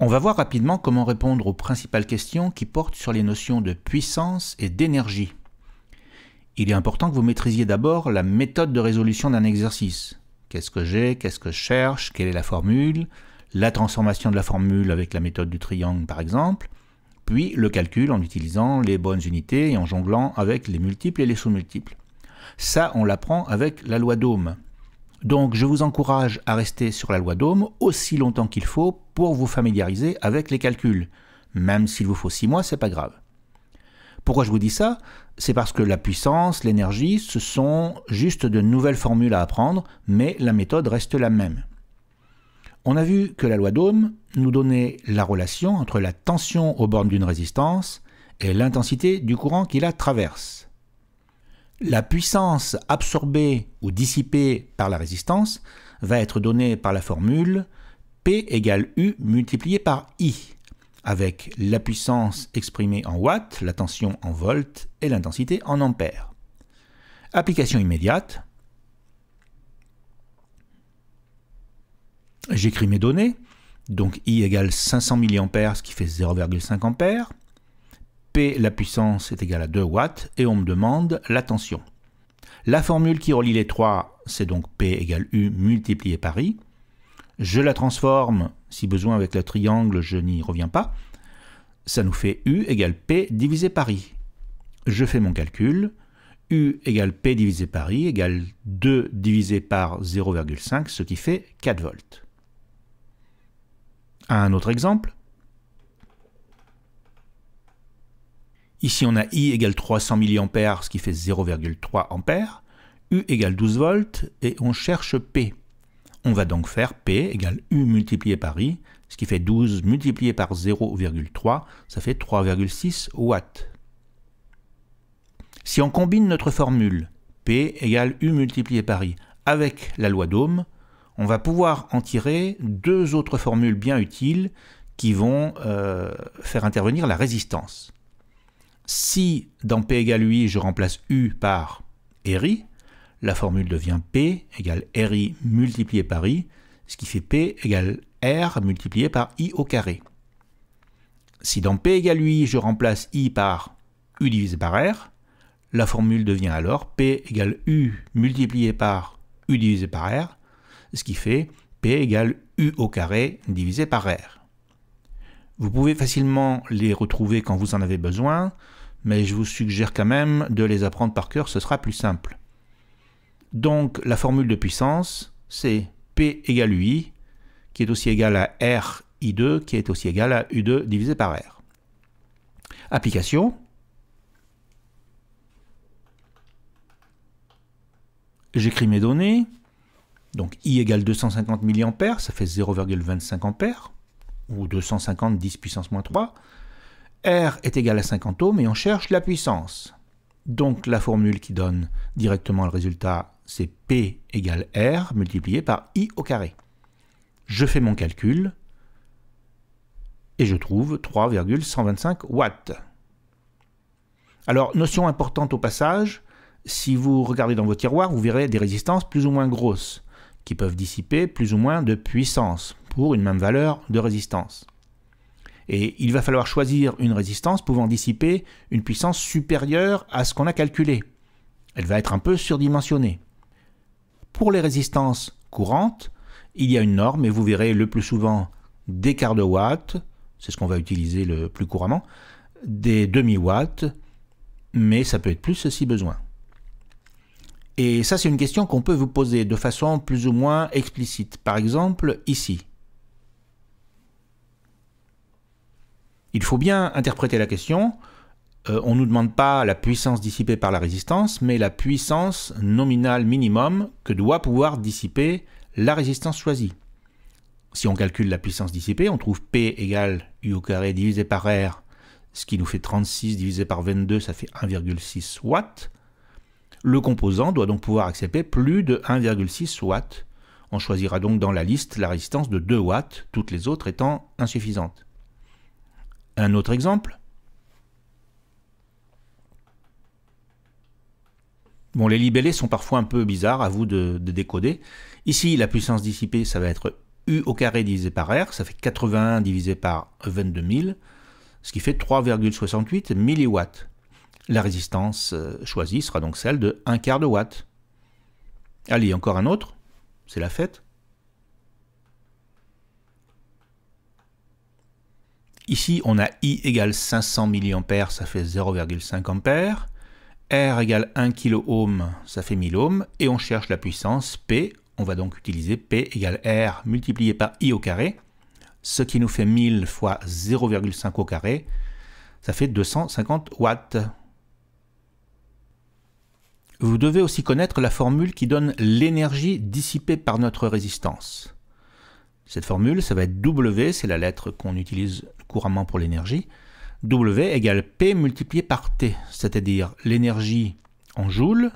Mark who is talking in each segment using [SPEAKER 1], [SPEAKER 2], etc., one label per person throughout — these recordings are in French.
[SPEAKER 1] On va voir rapidement comment répondre aux principales questions qui portent sur les notions de puissance et d'énergie. Il est important que vous maîtrisiez d'abord la méthode de résolution d'un exercice. Qu'est-ce que j'ai Qu'est-ce que je cherche Quelle est la formule La transformation de la formule avec la méthode du triangle par exemple. Puis le calcul en utilisant les bonnes unités et en jonglant avec les multiples et les sous-multiples. Ça, on l'apprend avec la loi d'Ohm. Donc je vous encourage à rester sur la loi d'Ohm aussi longtemps qu'il faut pour vous familiariser avec les calculs. Même s'il vous faut 6 mois, c'est pas grave. Pourquoi je vous dis ça C'est parce que la puissance, l'énergie, ce sont juste de nouvelles formules à apprendre, mais la méthode reste la même. On a vu que la loi d'Ohm nous donnait la relation entre la tension aux bornes d'une résistance et l'intensité du courant qui la traverse. La puissance absorbée ou dissipée par la résistance va être donnée par la formule P égale U multiplié par I, avec la puissance exprimée en watts, la tension en volts et l'intensité en ampères. Application immédiate. J'écris mes données, donc I égale 500 mA, ce qui fait 0,5 ampères la puissance, est égale à 2 watts, et on me demande la tension. La formule qui relie les trois, c'est donc P égale U multiplié par I. Je la transforme, si besoin avec le triangle, je n'y reviens pas. Ça nous fait U égale P divisé par I. Je fais mon calcul. U égale P divisé par I égale 2 divisé par 0,5, ce qui fait 4 volts. Un autre exemple. Ici, on a I égale 300 mA, ce qui fait 0,3 A. U égale 12 volts et on cherche P. On va donc faire P égale U multiplié par I, ce qui fait 12 multiplié par 0,3, ça fait 3,6 watts. Si on combine notre formule P égale U multiplié par I avec la loi d'Ohm, on va pouvoir en tirer deux autres formules bien utiles qui vont euh, faire intervenir la résistance. Si dans P égale UI, je remplace U par RI, la formule devient P égale RI multiplié par I, ce qui fait P égale R multiplié par I au carré. Si dans P égale UI, je remplace I par U divisé par R, la formule devient alors P égale U multiplié par U divisé par R, ce qui fait P égale U au carré divisé par R. Vous pouvez facilement les retrouver quand vous en avez besoin mais je vous suggère quand même de les apprendre par cœur, ce sera plus simple. Donc la formule de puissance, c'est P égale UI, qui est aussi égal à R I2, qui est aussi égal à U2 divisé par R. Application. J'écris mes données. Donc I égale 250 mA, ça fait 0,25 A, ou 250 10 puissance moins 3. R est égal à 50 ohms et on cherche la puissance. Donc la formule qui donne directement le résultat, c'est P égale R multiplié par I au carré. Je fais mon calcul et je trouve 3,125 watts. Alors, notion importante au passage, si vous regardez dans vos tiroirs, vous verrez des résistances plus ou moins grosses, qui peuvent dissiper plus ou moins de puissance pour une même valeur de résistance. Et il va falloir choisir une résistance pouvant dissiper une puissance supérieure à ce qu'on a calculé. Elle va être un peu surdimensionnée. Pour les résistances courantes, il y a une norme, et vous verrez le plus souvent des quarts de watts, c'est ce qu'on va utiliser le plus couramment, des demi-watts, mais ça peut être plus si besoin. Et ça, c'est une question qu'on peut vous poser de façon plus ou moins explicite. Par exemple, ici. Il faut bien interpréter la question. Euh, on ne nous demande pas la puissance dissipée par la résistance, mais la puissance nominale minimum que doit pouvoir dissiper la résistance choisie. Si on calcule la puissance dissipée, on trouve P égale U au carré divisé par R, ce qui nous fait 36 divisé par 22, ça fait 1,6 watts. Le composant doit donc pouvoir accepter plus de 1,6 watts. On choisira donc dans la liste la résistance de 2 watts, toutes les autres étant insuffisantes. Un autre exemple Bon, les libellés sont parfois un peu bizarres, à vous de, décoder. Ici, la puissance dissipée, ça va être U au carré divisé par R, ça fait 81 divisé par 22 000, ce qui fait 3,68 milliwatts. La résistance euh, choisie sera donc celle de 1 quart de watt. Allez, encore un autre, c'est la fête. Ici, on a I égale 500 mA ça fait 0,5 A. R égale 1 kOhm, ça fait 1000 ohms. Et on cherche la puissance P. On va donc utiliser P égale R multiplié par I au carré, ce qui nous fait 1000 fois 0,5 au carré, ça fait 250 watts. Vous devez aussi connaître la formule qui donne l'énergie dissipée par notre résistance. Cette formule, ça va être W, c'est la lettre qu'on utilise couramment pour l'énergie, W égale P multiplié par T, c'est-à-dire l'énergie en joules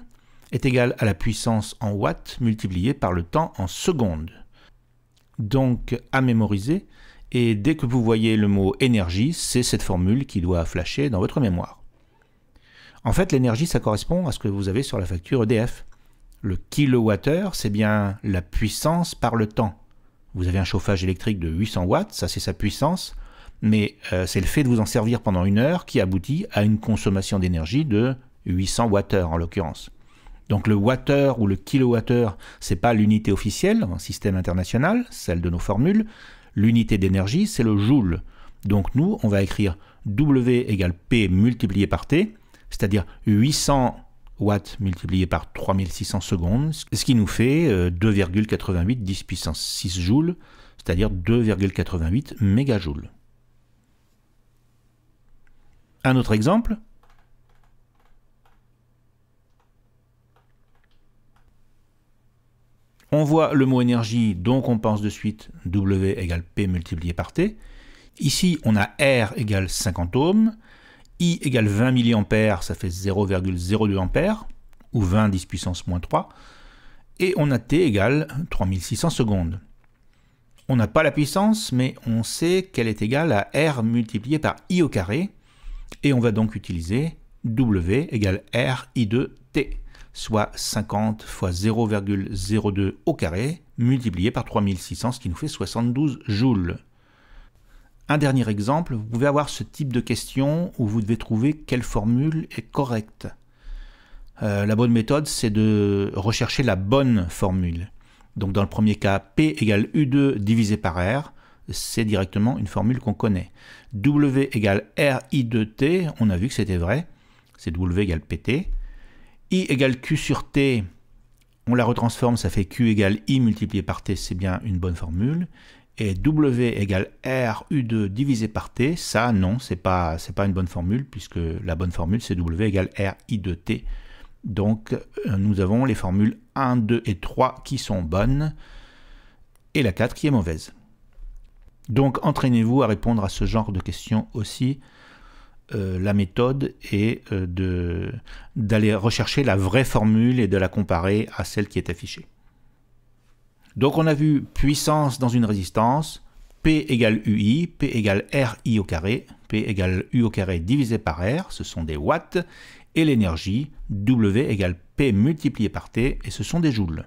[SPEAKER 1] est égale à la puissance en watts multipliée par le temps en secondes. Donc à mémoriser, et dès que vous voyez le mot énergie, c'est cette formule qui doit flasher dans votre mémoire. En fait, l'énergie, ça correspond à ce que vous avez sur la facture EDF. Le kilowattheure, c'est bien la puissance par le temps. Vous avez un chauffage électrique de 800 watts, ça c'est sa puissance, mais euh, c'est le fait de vous en servir pendant une heure qui aboutit à une consommation d'énergie de 800 Wh en l'occurrence. Donc le watt-heure ou le ce c'est pas l'unité officielle en système international, celle de nos formules. L'unité d'énergie, c'est le joule. Donc nous, on va écrire W égale P multiplié par T, c'est-à-dire 800 watts multiplié par 3600 secondes, ce qui nous fait 2,88 euh, 10 puissance 6 joules, c'est-à-dire 2,88 mégajoules. Un autre exemple. On voit le mot énergie, donc on pense de suite W égale P multiplié par T. Ici, on a R égale 50 ohms, I égale 20 milliampères, ça fait 0,02 ampères, ou 20 10 puissance moins 3, et on a T égale 3600 secondes. On n'a pas la puissance, mais on sait qu'elle est égale à R multiplié par I au carré, et on va donc utiliser W égale R 2 T, soit 50 fois 0,02 au carré, multiplié par 3600, ce qui nous fait 72 joules. Un dernier exemple, vous pouvez avoir ce type de question où vous devez trouver quelle formule est correcte. Euh, la bonne méthode, c'est de rechercher la bonne formule. Donc dans le premier cas, P égale U2 divisé par R c'est directement une formule qu'on connaît. W égale RI de T, on a vu que c'était vrai, c'est W égale PT. I égale Q sur T, on la retransforme, ça fait Q égale I multiplié par T, c'est bien une bonne formule. Et W égale RU2 divisé par T, ça non, c'est pas, pas une bonne formule, puisque la bonne formule c'est W égale RI de T. Donc euh, nous avons les formules 1, 2 et 3 qui sont bonnes, et la 4 qui est mauvaise. Donc entraînez-vous à répondre à ce genre de questions aussi. Euh, la méthode est euh, de d'aller rechercher la vraie formule et de la comparer à celle qui est affichée. Donc on a vu puissance dans une résistance, P égale UI, P égale RI au carré, P égale U au carré divisé par R, ce sont des watts, et l'énergie, W égale P multiplié par T, et ce sont des joules.